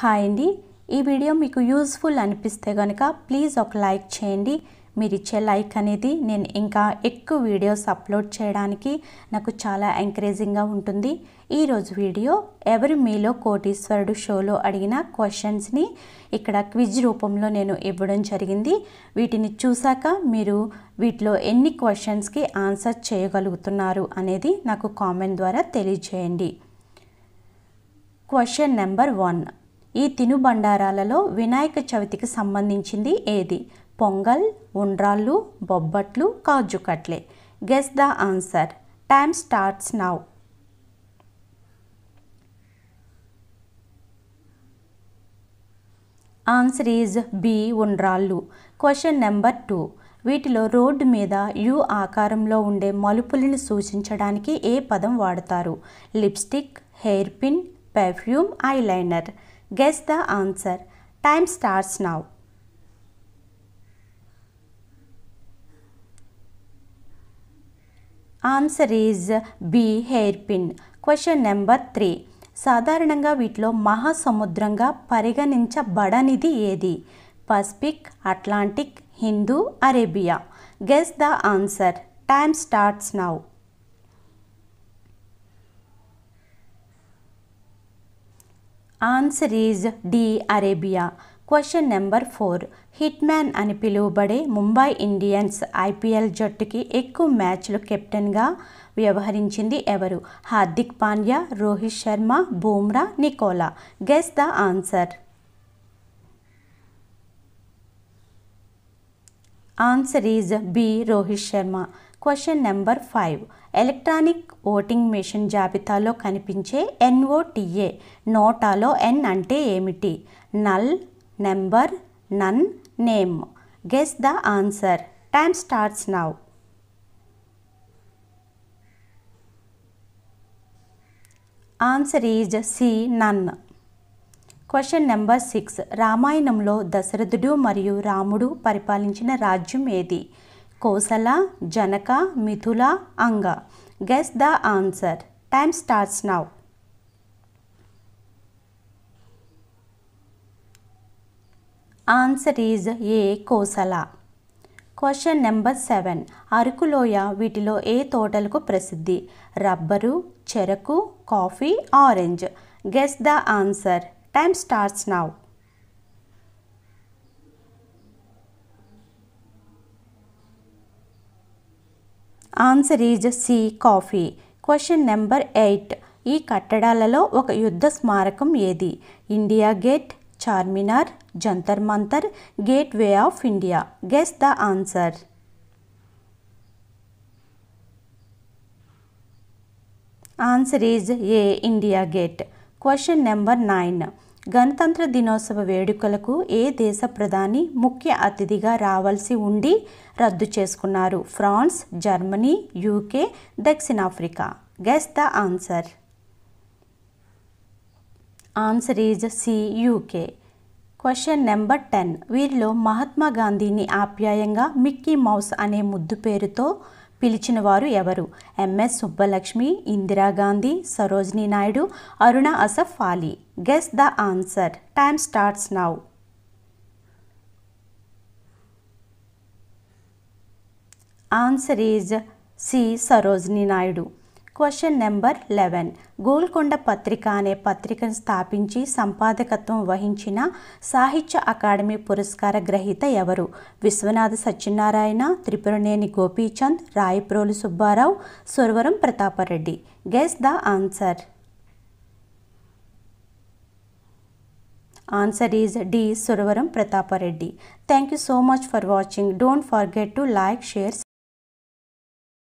hi అండి ఈ video మీకు యూజ్ఫుల్ అనిపిస్తే కనుక ప్లీజ్ ఒక లైక్ చేయండి మీరు ఇచ్చే లైక్ అనేది నేను ఇంకా ఎక్కువ వీడియోస్ అప్లోడ్ చేయడానికి నాకు చాలా ఎంకరేజింగ్గా ఉంటుంది ఈరోజు వీడియో ఎవరు మీలో కోటీశ్వరుడు షోలో అడిగిన క్వశ్చన్స్ని ఇక్కడ క్విజ్ రూపంలో నేను ఇవ్వడం జరిగింది వీటిని చూశాక మీరు వీటిలో ఎన్ని క్వశ్చన్స్కి ఆన్సర్ చేయగలుగుతున్నారు అనేది నాకు కామెంట్ ద్వారా తెలియజేయండి క్వశ్చన్ నెంబర్ వన్ ఈ తినుబండారాలలో వినాయక చవితికి సంబంధించింది ఏది పొంగల్ ఉండ్రాళ్ళు బొబ్బట్లు kaju katli guess the answer time starts now answer is B ఉండ్రాళ్ళు క్వశ్చన్ నెంబర్ టూ వీటిలో రోడ్డు మీద యు ఆకారంలో ఉండే మలుపులను సూచించడానికి ఏ పదం వాడతారు lipstick hair pin perfume eyeliner guess the answer time starts now answer is B hair pin question number three సాధారణంగా వీటిలో మహాసముద్రంగా పరిగణించబడనిది ఏది Pacific Atlantic Hindu Arabia guess the answer time starts now answer is D Arabia question number four hitman అని పిలువబడే Mumbai Indians IPL జట్టుకి ఎక్కువ మ్యాచ్లు కెప్టెన్గా వ్యవహరించింది ఎవరు Hardik Pandya Rohit Sharma Bumrah Nicola guess the answer answer is B Rohit Sharma question number five electronic voting machine జాబితాలో కనిపించే NOTA నోటాలో ఎన్ అంటే ఏమిటి null number none name guess the answer time starts now answer is C none question number six రామాయణంలో దశరథుడు మరియు రాముడు పరిపాలించిన రాజ్యం ఏది Kosala Janaka Mithila Anga guess the answer time starts now answer is A Kosala question number seven అరకులోయ వీటిలో ఏ తోటలకు ప్రసిద్ధి రబ్బరు చెరకు coffee orange guess the answer time starts now answer is C coffee question number eight ఈ కట్టడాలలో ఒక యుద్ధ స్మారకం ఏది India Gate Charminar Jantar Mantar Gateway of India guess the answer answer is A India Gate question number nine గణతంత్ర దినోత్సవ వేడుకలకు ఏ దేశ ప్రధాని ముఖ్య అతిథిగా రావాల్సి ఉండి రద్దు చేసుకున్నారు ఫ్రాన్స్ జర్మనీ యూకే దక్షిణాఫ్రికా guess the answer answer is C UK question number ten వీరిలో మహాత్మా గాంధీని ఆప్యాయంగా మిక్కీ మౌస్ అనే ముద్దు పేరుతో పిలిచినవారు ఎవరు MS Subbulakshmi Indira Gandhi Sarojini Naidu Aruna Asaf Ali guess the answer time starts now answer is C Sarojini Naidu question number eleven Golconda పత్రిక అనే పత్రికను స్థాపించి సంపాదకత్వం వహించిన సాహిత్య అకాడమీ పురస్కార గ్రహీత ఎవరు Viswanatha Satyanarayana Tripuraneni Gopichand Rayaprolu Subbarao Suravaram Pratapa Reddy guess the answer answer is D Suravaram Pratapa Reddy thank you so much for watching don't forget to like share